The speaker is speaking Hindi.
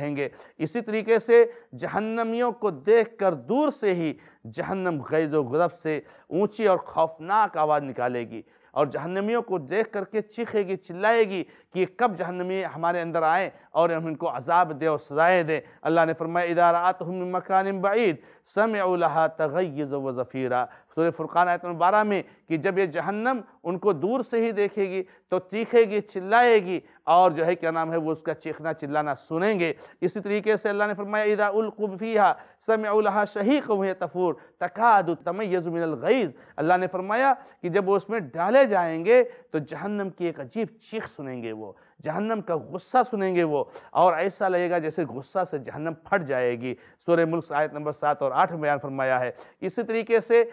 رہیں گے اسی طریقے سے جہنمیوں کو دیکھ کر دور سے ہی جہنم غیر و غذب سے اونچی اور خوفناک آواز نکالے گی اور جہنمیوں کو دیکھ کر کے چیخے گی چلائے گی کہ کب جہنمی ہمارے اندر آئیں اور ہم ان کو عذاب دے اور سزائے دے اللہ نے فرمایا ادارات ہم مکان بعید سمعوا لہا تغیز و ظفیرہ सूर्य फुरकान आयत बारह में कि जब ये जहन्नम उनको दूर से ही देखेगी तो चीखेगी चिल्लाएगी और जो है क्या नाम है वो उसका चीखना चिल्लाना सुनेंगे इसी तरीके से अल्लाह ने फरमाया इदा उलकुफ़िया शही कब हुए तफूर तकाद तमयज़मिनगैज़ अल्लाह ने फरमाया कि जब वो उसमें डाले जाएंगे तो जहन्नम की एक अजीब चीख सुनेंगे वो जहन्नम का गुस्सा सुनेंगे वो और ऐसा लगेगा जैसे गुस्सा से जहन्नम फट जाएगी सूर्य मुल्क आयत नंबर सात और आठ में बयान फरमाया है इसी तरीके से